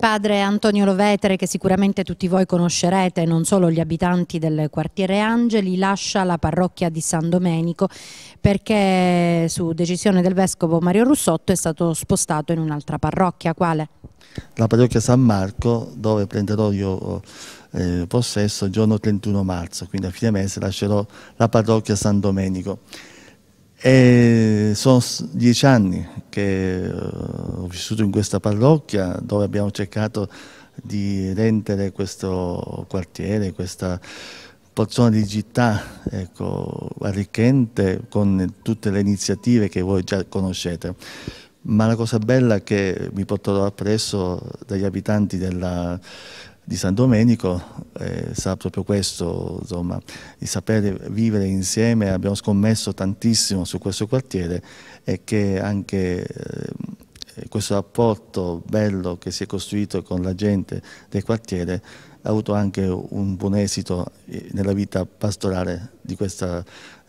Padre Antonio Lovetere, che sicuramente tutti voi conoscerete, non solo gli abitanti del quartiere Angeli, lascia la parrocchia di San Domenico perché su decisione del vescovo Mario Russotto è stato spostato in un'altra parrocchia. Quale? La parrocchia San Marco, dove prenderò io eh, possesso il giorno 31 marzo, quindi a fine mese lascerò la parrocchia San Domenico. E sono dieci anni che eh, ho vissuto in questa parrocchia dove abbiamo cercato di rendere questo quartiere, questa porzione di città ecco, arricchente con tutte le iniziative che voi già conoscete. Ma la cosa bella che mi porterò appresso dagli abitanti della, di San Domenico eh, sa proprio questo, insomma, di sapere vivere insieme, abbiamo scommesso tantissimo su questo quartiere e che anche eh, questo rapporto bello che si è costruito con la gente del quartiere ha avuto anche un buon esito eh, nella vita pastorale di questa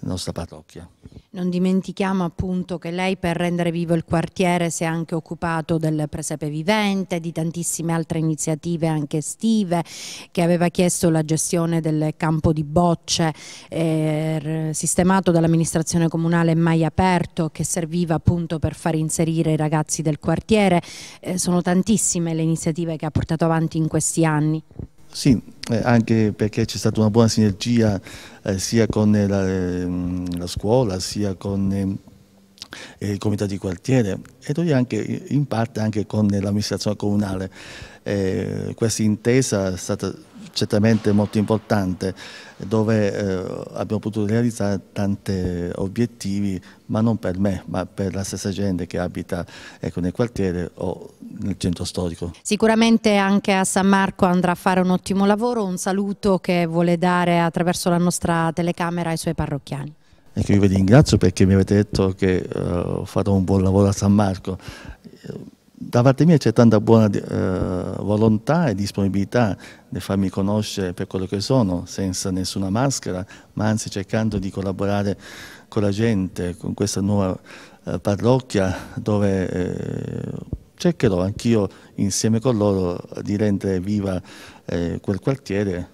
nostra parrocchia. Non dimentichiamo appunto che lei per rendere vivo il quartiere si è anche occupato del presepe vivente, di tantissime altre iniziative anche estive, che aveva chiesto la gestione del campo di bocce eh, sistemato dall'amministrazione comunale mai aperto, che serviva appunto per far inserire i ragazzi del quartiere. Eh, sono tantissime le iniziative che ha portato avanti in questi anni. Sì, eh, anche perché c'è stata una buona sinergia eh, sia con la, ehm, la, scuola sia con eh, il comitato di quartiere e anche in parte anche con l'amministrazione comunale. Eh, questa intesa è stata certamente molto importante dove eh, abbiamo potuto realizzare tanti obiettivi ma non per me ma per la stessa gente che abita ecco, nel quartiere o nel centro storico. Sicuramente anche a San Marco andrà a fare un ottimo lavoro, un saluto che vuole dare attraverso la nostra telecamera ai suoi parrocchiani. Ecco, io vi ringrazio perché mi avete detto che uh, eh, fatto un buon lavoro a San Marco da parte mia c'è tanta buona eh, volontà e disponibilità di farmi conoscere per quello che sono, senza nessuna maschera, ma anzi cercando di collaborare con la gente, con questa nuova eh, parrocchia dove eh, cercherò anch'io insieme con loro di rendere viva eh, quel quartiere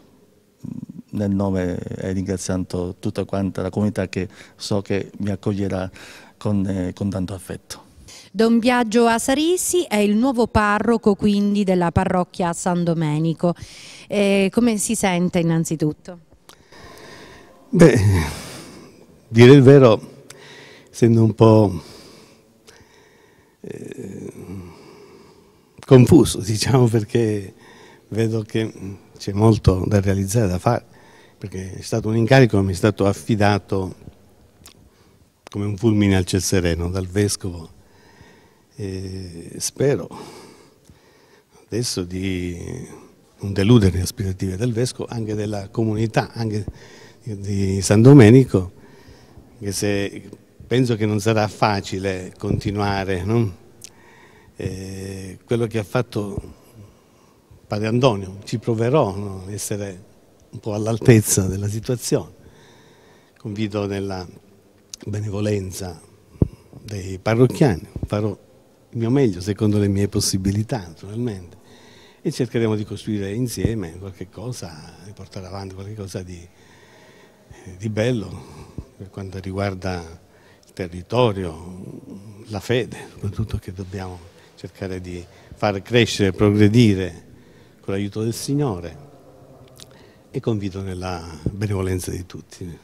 nel nome e ringraziando tutta quanta la comunità che so che mi accoglierà con, eh, con tanto affetto. Don Biagio Asarisi è il nuovo parroco quindi della parrocchia San Domenico. Eh, come si sente innanzitutto? Beh, dire il vero, essendo un po' eh, confuso, diciamo, perché vedo che c'è molto da realizzare, da fare, perché è stato un incarico che mi è stato affidato come un fulmine al ciel sereno dal Vescovo spero adesso di non deludere le aspettative del Vescovo, anche della comunità, anche di San Domenico, anche se penso che non sarà facile continuare no? eh, quello che ha fatto Padre Antonio, ci proverò a no? essere un po' all'altezza della situazione, convido nella benevolenza dei parrocchiani, farò il mio meglio, secondo le mie possibilità naturalmente. E cercheremo di costruire insieme qualche cosa, di portare avanti qualcosa di, di bello per quanto riguarda il territorio, la fede, soprattutto che dobbiamo cercare di far crescere, progredire con l'aiuto del Signore e convito nella benevolenza di tutti.